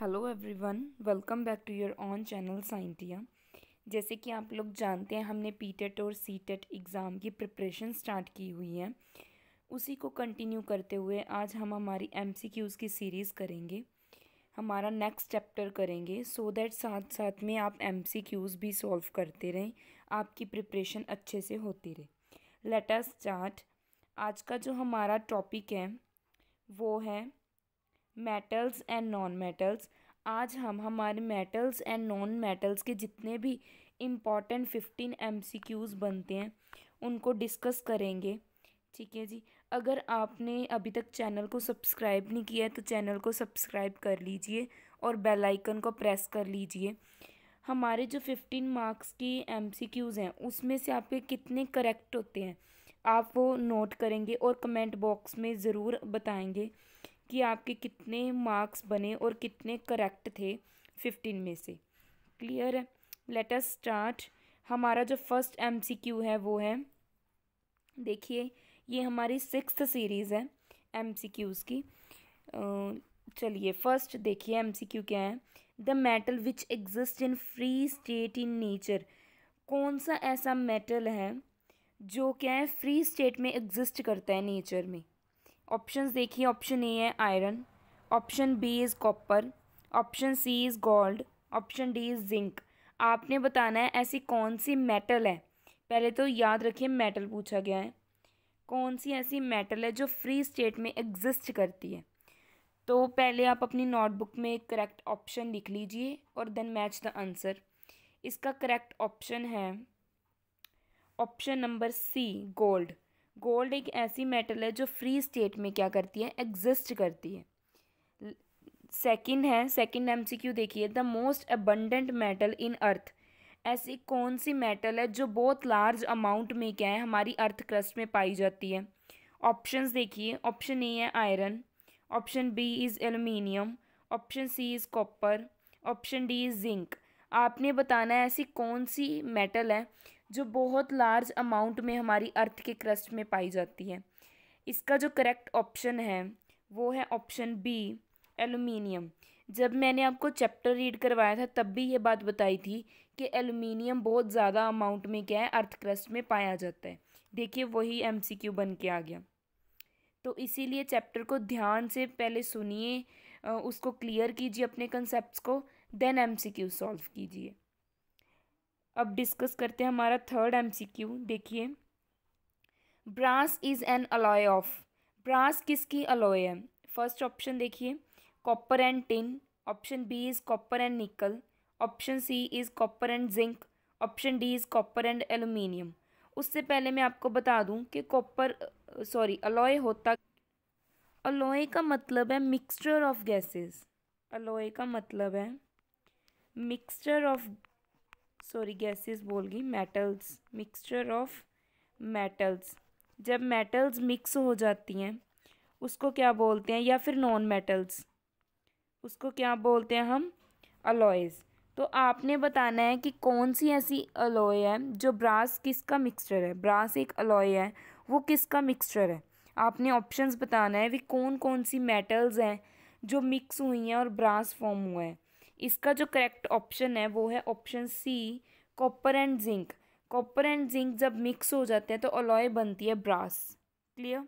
Hello everyone welcome back to your own channel Scientia जैसे कि आप लोग जानते हैं हमने पी टेट e और सी टेट एग्ज़ाम की प्रिपरेशन स्टार्ट की हुई है उसी को कंटिन्यू करते हुए आज हम हमारी एम सी क्यूज़ की सीरीज़ करेंगे हमारा नेक्स्ट चैप्टर करेंगे सो so दैट साथ साथ में आप एम सी क्यूज़ भी सॉल्व करते रहें आपकी प्रिपरेशन अच्छे से होती रहे लेटर स्टार्ट आज का जो हमारा टॉपिक है वो है मेटल्स एंड नॉन मेटल्स आज हम हमारे मेटल्स एंड नॉन मेटल्स के जितने भी important fifteen M C Qs बनते हैं उनको डिस्कस करेंगे ठीक है जी अगर आपने अभी तक चैनल को सब्सक्राइब नहीं किया है तो चैनल को सब्सक्राइब कर लीजिए और बेल आइकन को प्रेस कर लीजिए हमारे जो फिफ्टीन मार्क्स की एम सी क्यूज़ हैं उसमें से आपके कितने करेक्ट होते हैं आप वो नोट करेंगे और कमेंट बॉक्स में ज़रूर बताएंगे कि आपके कितने मार्क्स बने और कितने करेक्ट थे फिफ्टीन में से क्लियर है लेट अस स्टार्ट हमारा जो फर्स्ट एमसीक्यू है वो है देखिए ये हमारी सिक्स्थ सीरीज़ है एमसीक्यूज़ की चलिए फर्स्ट देखिए एमसीक्यू क्या है the metal which exist in free state in nature कौन सा ऐसा मेटल है जो क्या है फ्री स्टेट में एग्जिस्ट करता है नेचर में ऑप्शन देखिए ऑप्शन ए है iron option B is copper option C is gold option D is zinc आपने बताना है ऐसी कौन सी मेटल है पहले तो याद रखिए मेटल पूछा गया है कौन सी ऐसी मेटल है जो फ्री स्टेट में एग्जिस्ट करती है तो पहले आप अपनी नोटबुक में करेक्ट ऑप्शन लिख लीजिए और देन मैच द आंसर इसका करेक्ट ऑप्शन है option number C gold gold एक ऐसी मेटल है जो फ्री स्टेट में क्या करती है एग्जिस्ट करती है सेकंड है सेकंड एमसीक्यू देखिए the most abundant metal in earth ऐसी कौन सी मेटल है जो बहुत लार्ज अमाउंट में क्या है हमारी अर्थ क्रस्ट में पाई जाती है ऑप्शंस देखिए ऑप्शन ए है iron option B is aluminium option C is copper option D is zinc आपने बताना है ऐसी कौन सी मेटल है जो बहुत लार्ज अमाउंट में हमारी अर्थ के क्रस्ट में पाई जाती है इसका जो करेक्ट ऑप्शन है वो है ऑप्शन बी एलुमिनियम जब मैंने आपको चैप्टर रीड करवाया था तब भी ये बात बताई थी कि एलुमिनियम बहुत ज़्यादा अमाउंट में क्या है अर्थ क्रस्ट में पाया जाता है देखिए वही क्यू बन के आ गया तो इसीलिए चैप्टर को ध्यान से पहले सुनिए उसको क्लियर कीजिए अपने कंसेप्ट को देन क्यू सॉल्व कीजिए अब डिस्कस करते हैं हमारा थर्ड एमसीक्यू देखिए brass is an alloy of brass किसकी अलॉय है फर्स्ट ऑप्शन देखिए copper and tin option B is copper and nickel option C is copper and zinc option D is copper and aluminium उससे पहले मैं आपको बता दूं कि कॉपर सॉरी अलॉय होता अलॉय का मतलब है मिक्सचर ऑफ गैसेस अलॉय का मतलब है मिक्सचर ऑफ सॉरी गैसेस बोल गई मेटल्स मिक्सचर ऑफ मेटल्स जब मेटल्स मिक्स हो जाती हैं उसको क्या बोलते हैं या फिर नॉन मेटल्स उसको क्या बोलते हैं हम अलॉयज़ तो आपने बताना है कि कौन सी ऐसी अलॉय है जो ब्रास किसका मिक्सचर है ब्रास एक अलॉय है वो किसका मिक्सचर है आपने ऑप्शंस बताना है वे कौन कौन सी मेटल्स हैं जो मिक्स हुई हैं और ब्रास फॉर्म हुआ है इसका जो करेक्ट ऑप्शन है वो है option C copper and zinc copper and zinc जब मिक्स हो जाते हैं तो अलॉय बनती है ब्रास क्लियर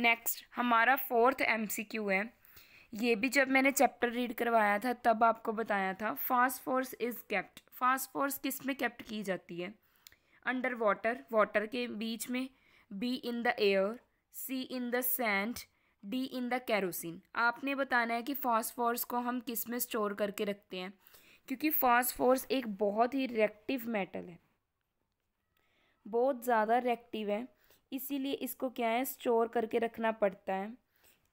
नेक्स्ट हमारा फोर्थ एमसीक्यू है ये भी जब मैंने चैप्टर रीड करवाया था तब आपको बताया था phosphorus is kept phosphorus किस में कैप्ट की जाती है अंडर वाटर वाटर के बीच में B in the air C in the sand D in the kerosene आपने बताना है कि फॉस्फोर्स को हम किस में स्टोर करके रखते हैं क्योंकि फॉस्फोर्स एक बहुत ही रिएक्टिव मेटल है बहुत ज़्यादा रिएक्टिव है इसीलिए इसको क्या है स्टोर करके रखना पड़ता है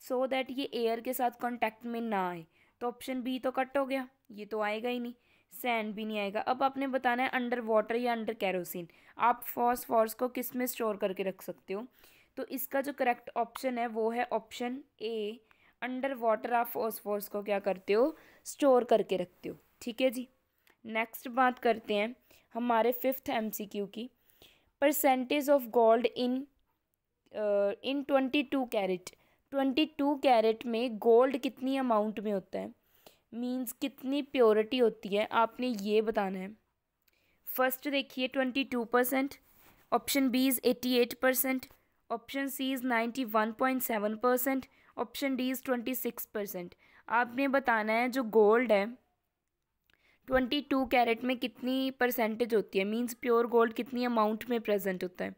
सो so दैट ये एयर के साथ कॉन्टैक्ट में ना आए तो ऑप्शन बी तो कट हो गया ये तो आएगा ही नहीं सैंड भी नहीं आएगा अब आपने बताना है अंडर वाटर या अंडर कैरोसिन आप फॉस्फोर्स को किस में स्टोर करके रख सकते हो तो इसका जो करेक्ट ऑप्शन है वो है ऑप्शन ए अंडर वाटर आप फॉस्फोर्स को क्या करते हो स्टोर करके रखते हो ठीक है जी नेक्स्ट बात करते हैं हमारे फिफ्थ एमसीक्यू की percentage of gold in in twenty two carat twenty two carat में गोल्ड कितनी अमाउंट में होता है मीन्स कितनी प्योरिटी होती है आपने ये बताना है फर्स्ट देखिए twenty two percent option B is eighty eight percent option C is ninety one point seven percent option D is twenty six percent आपने बताना है जो गोल्ड है ट्वेंटी टू कैरेट में कितनी परसेंटेज होती है मींस प्योर गोल्ड कितनी अमाउंट में प्रेजेंट होता है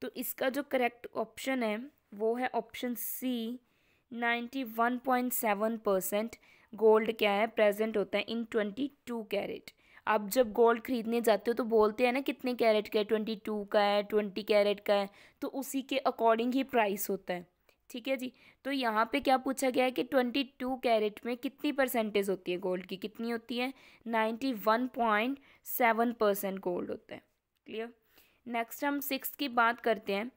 तो इसका जो करेक्ट ऑप्शन है वो है option C ninety one point seven percent gold क्या है प्रेजेंट होता है इन ट्वेंटी टू कैरेट आप जब गोल्ड खरीदने जाते हो तो बोलते हैं ना कितने कैरेट का है ट्वेंटी टू का है ट्वेंटी कैरेट का है तो उसी के अकॉर्डिंग ही प्राइस होता है ठीक है जी तो यहाँ पे क्या पूछा गया है कि ट्वेंटी टू कैरेट में कितनी परसेंटेज होती है गोल्ड की कितनी होती है ninety one point seven percent gold होता है क्लियर नेक्स्ट हम सिक्स की बात करते हैं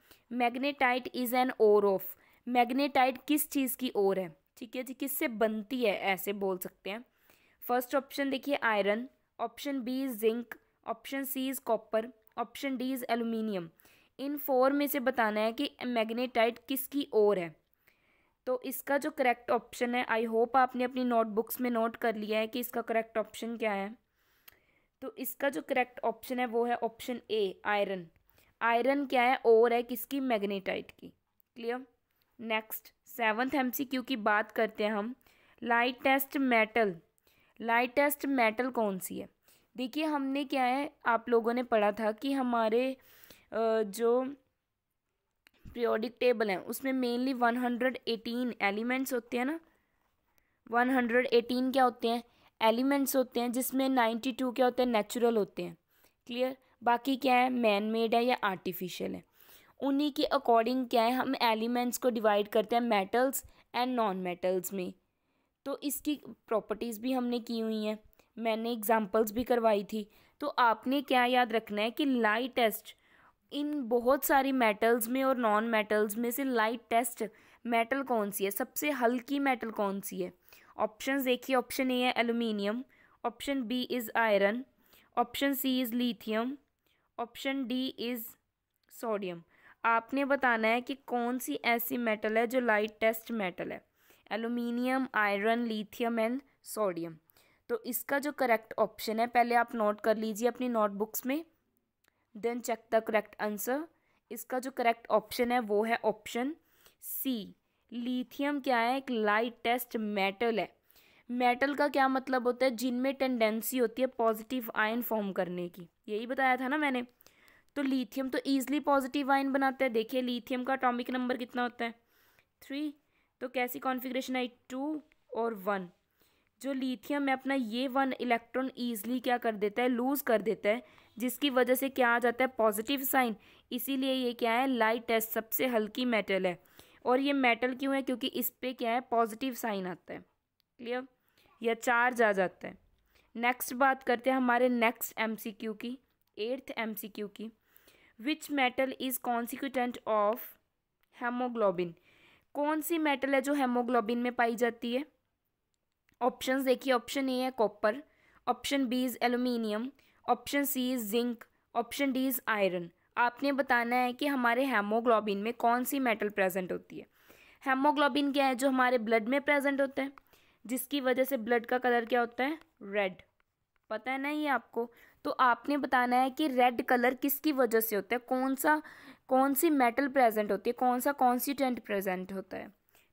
magnetite is an ore of magnetite किस चीज़ की ओर है ठीक है जी किससे बनती है ऐसे बोल सकते हैं फर्स्ट ऑप्शन देखिए iron option B is zinc option C is copper option D is aluminium इन फोर में से बताना है कि मैग्नेटाइट किसकी ओर है तो इसका जो करेक्ट ऑप्शन है आई होप आपने अपनी नोटबुक्स में नोट कर लिया है कि इसका करेक्ट ऑप्शन क्या है तो इसका जो करेक्ट ऑप्शन है वो है ऑप्शन ए आयरन आयरन क्या है और है किसकी मैग्नेटाइट की क्लियर नेक्स्ट सेवन्थ एमसीक्यू की बात करते हैं हम lightest metal lightest metal कौन सी है देखिए हमने क्या है आप लोगों ने पढ़ा था कि हमारे जो पीरियोडिक टेबल है उसमें mainly one hundred eighteen elements होते हैं ना वन हंड्रेड एटीन क्या होते हैं एलिमेंट्स होते हैं जिसमें नाइन्टी टू क्या होते हैं नेचुरल होते हैं क्लियर बाकी क्या है मैन मेड है या आर्टिफिशियल है उन्हीं के अकॉर्डिंग क्या है हम एलिमेंट्स को डिवाइड करते हैं मेटल्स एंड नॉन मेटल्स में तो इसकी प्रॉपर्टीज़ भी हमने की हुई हैं मैंने एग्ज़ाम्पल्स भी करवाई थी तो आपने क्या याद रखना है कि लाइट टेस्ट इन बहुत सारी मेटल्स में और नॉन मेटल्स में से लाइट टेस्ट मेटल कौन सी है सबसे हल्की मेटल कौन सी है ऑप्शन देखिए ऑप्शन ए है aluminium option B is iron option C is lithium option D is sodium आपने बताना है कि कौन सी ऐसी मेटल है जो लाइट टेस्ट मेटल है aluminium iron lithium and sodium तो इसका जो करेक्ट ऑप्शन है पहले आप नोट कर लीजिए अपनी नोटबुक्स में then check the correct answer इसका जो करेक्ट ऑप्शन है वो है ऑप्शन सी लिथियम क्या है एक लाइटेस्ट मेटल है मेटल का क्या मतलब होता है जिनमें टेंडेंसी होती है पॉजिटिव आयन फॉर्म करने की यही बताया था ना मैंने तो लिथियम तो ईजिली पॉजिटिव आयन बनाता है देखिए लिथियम का अटोमिक नंबर कितना होता है थ्री तो कैसी कॉन्फ़िगरेशन आई टू और वन जो लिथियम है अपना ये वन इलेक्ट्रॉन ईजिली क्या कर देता है लूज़ कर देता है जिसकी वजह से क्या आ जाता है पॉजिटिव साइन इसीलिए ये क्या है लाइटेस्ट सबसे हल्की मेटल है और ये मेटल क्यों है क्योंकि इस पर क्या है पॉजिटिव साइन आता है क्लियर या चार्ज आ जाता है नेक्स्ट बात करते हैं हमारे नेक्स्ट एम की एट्थ एम की which metal is constituent of haemoglobin कौन सी मेटल है जो हेमोग्लोबिन में पाई जाती है ऑप्शंस देखिए ऑप्शन ए है copper option B is aluminium option C is zinc option D is iron आपने बताना है कि हमारे हेमोग्लोबिन में कौन सी मेटल प्रेजेंट होती है हेमोग्लोबिन क्या है जो हमारे ब्लड में प्रेजेंट होता है जिसकी वजह से ब्लड का कलर क्या होता है रेड पता है ना ये आपको तो आपने बताना है कि रेड कलर किसकी वजह से होता है कौन सा कौन सी मेटल प्रेजेंट होती है कौन सा कॉन्सीटेंट प्रेजेंट होता है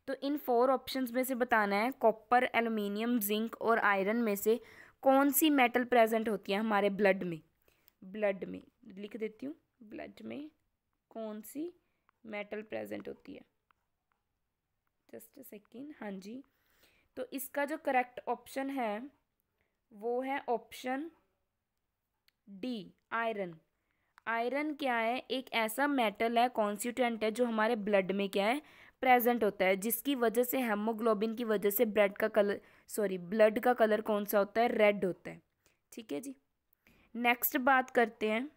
तो इन फोर ऑप्शंस में से बताना है कॉपर एलुमिनियम जिंक और आयरन में से कौन सी मेटल प्रेजेंट होती है हमारे ब्लड में ब्लड में लिख देती हूँ ब्लड में कौन सी मेटल प्रेजेंट होती है जस्ट सेकेंड हाँ जी तो इसका जो करेक्ट ऑप्शन है वो है ऑप्शन डी आयरन आयरन क्या है एक ऐसा मेटल है कॉन्स्टिटेंट है जो हमारे ब्लड में क्या है प्रेजेंट होता है जिसकी वजह से हेमोग्लोबिन की वजह से ब्लड का कलर सॉरी ब्लड का कलर कौन सा होता है रेड होता है ठीक है जी नेक्स्ट बात करते हैं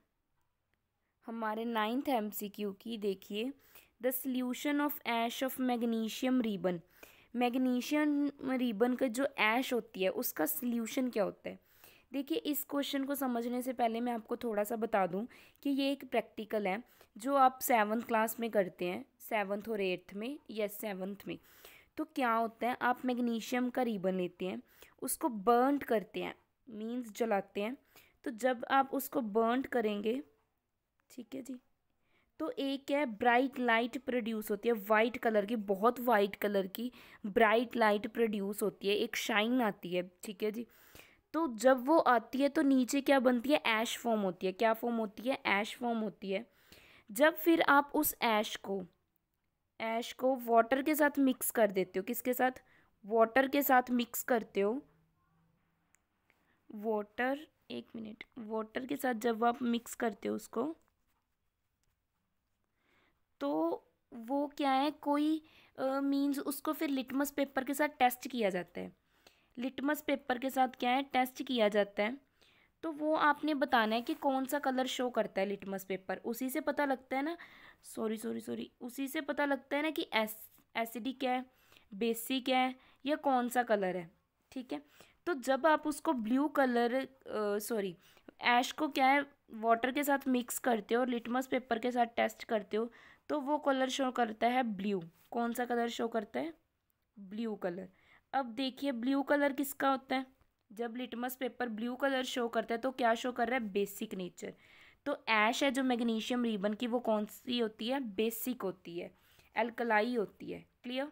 हमारे नाइन्थ एम सी क्यू की देखिए the solution of ash of magnesium ribbon magnesium ribbon का जो ऐश होती है उसका सल्यूशन क्या होता है देखिए इस क्वेश्चन को समझने से पहले मैं आपको थोड़ा सा बता दूं कि ये एक प्रैक्टिकल है जो आप सेवन्थ क्लास में करते हैं सेवन्थ और एट्थ में या सेवन्थ में तो क्या होता है आप मैग्नीशियम का रिबन लेते हैं उसको बर्नड करते हैं मीन्स जलाते हैं तो जब आप उसको बर्नड करेंगे ठीक है जी तो एक है ब्राइट लाइट प्रोड्यूस होती है वाइट कलर की बहुत वाइट कलर की ब्राइट लाइट प्रोड्यूस होती है एक शाइन आती है ठीक है जी तो जब वो आती है तो नीचे क्या बनती है ऐश फॉर्म होती है क्या फॉर्म होती है ऐश फॉर्म होती है जब फिर आप उस ऐश को ऐश को वाटर के साथ मिक्स कर देते हो किसके साथ वाटर के साथ मिक्स करते हो वाटर एक मिनट वाटर के साथ जब आप मिक्स करते हो उसको तो वो क्या है कोई मीन्स uh, उसको फिर लिटमस पेपर के साथ टेस्ट किया जाता है लिटमस पेपर के साथ क्या है टेस्ट किया जाता है तो वो आपने बताना है कि कौन सा कलर शो करता है लिटमस पेपर उसी से पता लगता है ना सॉरी सॉरी सॉरी उसी से पता लगता है ना कि एस एसिडिक है बेसिक है या कौन सा कलर है ठीक है तो जब आप उसको ब्लू कलर सॉरी ऐश को क्या है वाटर के साथ मिक्स करते हो और लिटमस पेपर के साथ टेस्ट करते हो तो वो कलर शो करता है ब्ल्यू कौन सा कलर शो करता है ब्ल्यू कलर अब देखिए ब्लू कलर किसका होता है जब litmus paper blue colour show करता है तो क्या शो कर रहा है बेसिक नेचर तो ऐश है जो मैग्नीशियम रिबन की वो कौन सी होती है बेसिक होती है एल्कलाई होती है क्लियर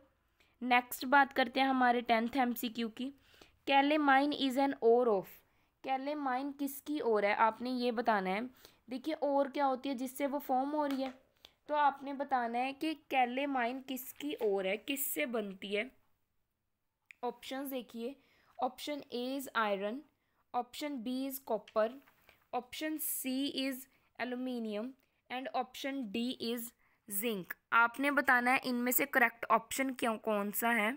नेक्स्ट बात करते हैं हमारे टेंथ एमसीक्यू की calamine is an ore of calamine किसकी ओर है आपने ये बताना है देखिए ओर क्या होती है जिससे वो फॉर्म हो रही है तो आपने बताना है कि कैलेमाइन किसकी ओर है किससे बनती है ऑप्शंस देखिए option A is iron option B is copper option C is aluminium and option D is zinc आपने बताना है इनमें से करेक्ट ऑप्शन क्यों कौन सा है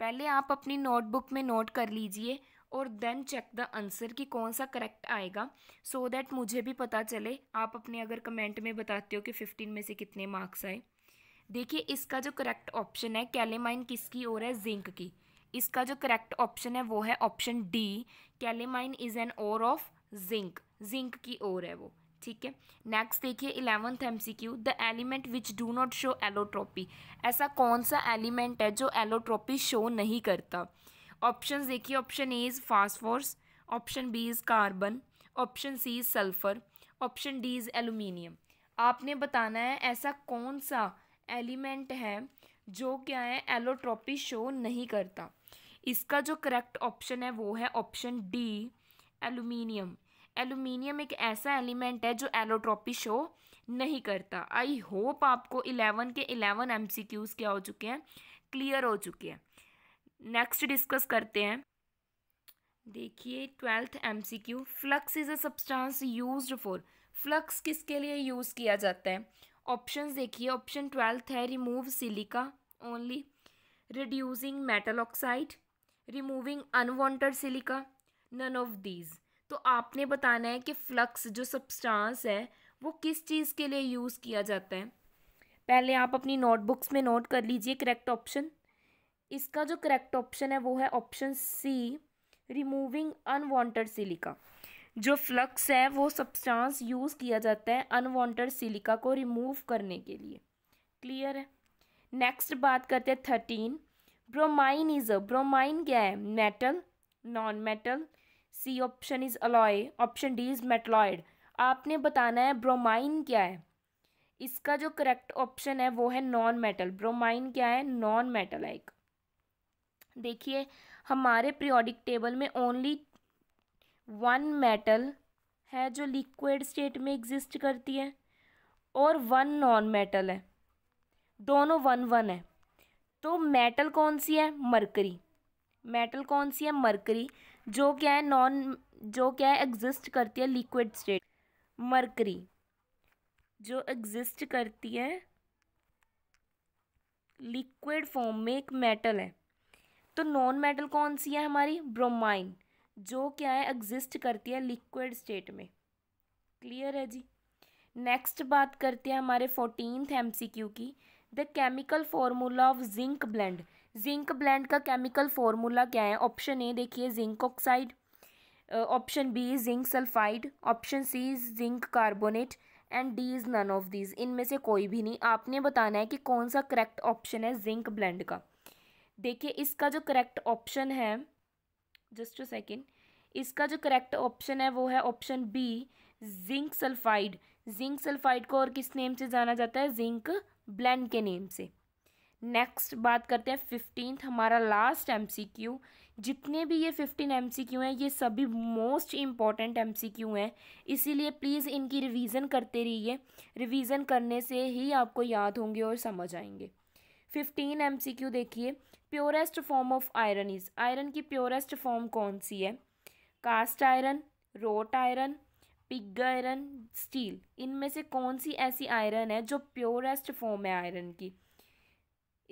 पहले आप अपनी नोटबुक में नोट कर लीजिए और देन चेक द आंसर कि कौन सा करेक्ट आएगा सो so दैट मुझे भी पता चले आप अपने अगर कमेंट में बताते हो कि फ़िफ्टीन में से कितने मार्क्स आए देखिए इसका जो करेक्ट ऑप्शन है कैलेमाइन किसकी ओर है जिंक की इसका जो करेक्ट ऑप्शन है वो है option D calamine is an ore of zinc zinc की ओर है वो ठीक है नेक्स्ट देखिए eleventh M C Q the element which do not show allotropy ऐसा कौन सा एलिमेंट है जो एलोट्रोपी शो नहीं करता ऑप्शन देखिए option A is phosphorus option B is carbon option C is sulphur option D is aluminium आपने बताना है ऐसा कौन सा एलिमेंट है जो क्या है एलोट्रॉपी शो नहीं करता इसका जो करेक्ट ऑप्शन है वो है ऑप्शन डी एलुमिनियम एलुमिनियम एक ऐसा एलिमेंट है जो एलोट्रॉपी शो नहीं करता आई होप आपको इलेवन के इलेवन एम क्या हो चुके हैं क्लियर हो चुके हैं नेक्स्ट डिस्कस करते हैं देखिए twelfth M C Q flux is a substance use for flux किसके लिए यूज़ किया जाता है ऑप्शन देखिए ऑप्शन ट्वेल्थ है remove silica only reducing metal oxide removing unwanted silica none of these तो आपने बताना है कि फ्लक्स जो सब्सटेंस है वो किस चीज़ के लिए यूज़ किया जाता है पहले आप अपनी नोटबुक्स में नोट कर लीजिए करेक्ट ऑप्शन इसका जो करेक्ट ऑप्शन है वो है option C removing unwanted silica जो फ्लक्स है वो सब्सटेंस यूज़ किया जाता है अनवांटेड सिलिका को रिमूव करने के लिए क्लियर है नेक्स्ट बात करते हैं thirteen bromine is a bromine क्या है metal non metal C option is alloy option D is metalloid आपने बताना है ब्रोमाइन क्या है इसका जो करेक्ट ऑप्शन है वो है नॉन मेटल ब्रोमाइन क्या है नॉन मेटल है एक देखिए हमारे पीरियोडिक टेबल में ओनली वन मेटल है जो लिक्विड स्टेट में एग्जिस्ट करती है और वन नॉन मेटल है दोनों वन वन है तो मेटल कौन सी है मरकरी मेटल कौन सी है मरकरी जो क्या है नॉन जो क्या है एग्जिस्ट करती है लिक्विड स्टेट मरकरी जो एग्जिस्ट करती है लिक्विड फॉर्म में एक मेटल है तो नॉन मेटल कौन सी है हमारी ब्रोमाइन जो क्या है एग्जिस्ट करती है लिक्विड स्टेट में क्लियर है जी नेक्स्ट बात करते हैं हमारे फोर्टीन एम की the chemical formula of zinc blende zinc blende का केमिकल फॉर्मूला क्या है ऑप्शन ए देखिए zinc oxide option B zinc sulphide option C zinc carbonate and D is none of these इनमें से कोई भी नहीं आपने बताना है कि कौन सा करेक्ट ऑप्शन है जिंक ब्लेंड का देखिए इसका जो करेक्ट ऑप्शन है जस्ट अ सेकेंड इसका जो करेक्ट ऑप्शन है वो है option B zinc sulphide zinc sulphide को और किस नेम से जाना जाता है जिंक ब्लैंड के नेम से नेक्स्ट बात करते हैं फिफ्टींथ हमारा लास्ट एमसीक्यू जितने भी ये फिफ्टीन एमसीक्यू हैं ये सभी मोस्ट इम्पॉर्टेंट एमसीक्यू हैं इसीलिए प्लीज़ इनकी रिवीजन करते रहिए रिवीजन करने से ही आपको याद होंगे और समझ आएंगे फिफ्टीन एम सी क्यू देखिए purest form of iron is iron की प्योरेस्ट फॉर्म कौन सी है cast iron wrought iron pig iron steel इनमें से कौन सी ऐसी आयरन है जो प्योरेस्ट फॉर्म है आयरन की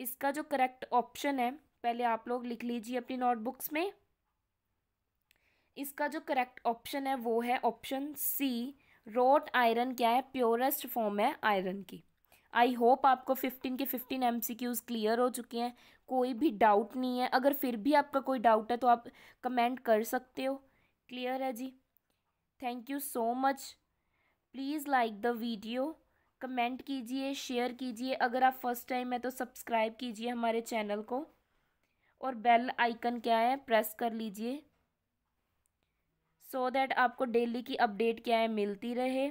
इसका जो करेक्ट ऑप्शन है पहले आप लोग लिख लीजिए अपनी नोटबुक्स में इसका जो करेक्ट ऑप्शन है वो है ऑप्शन सी रोट आयरन क्या है प्योरेस्ट फॉर्म है आयरन की आई होप आपको फिफ्टीन के फिफ्टीन एम क्लियर हो चुके हैं कोई भी डाउट नहीं है अगर फिर भी आपका कोई डाउट है तो आप कमेंट कर सकते हो क्लियर है जी thank you so much please like the video comment कीजिए शेयर कीजिए अगर आप फर्स्ट टाइम है तो सब्सक्राइब कीजिए हमारे चैनल को और बेल आइकन क्या है प्रेस कर लीजिए सो so दैट आपको डेली की अपडेट क्या है मिलती रहे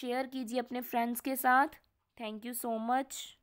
शेयर कीजिए अपने फ्रेंड्स के साथ Thank you so much.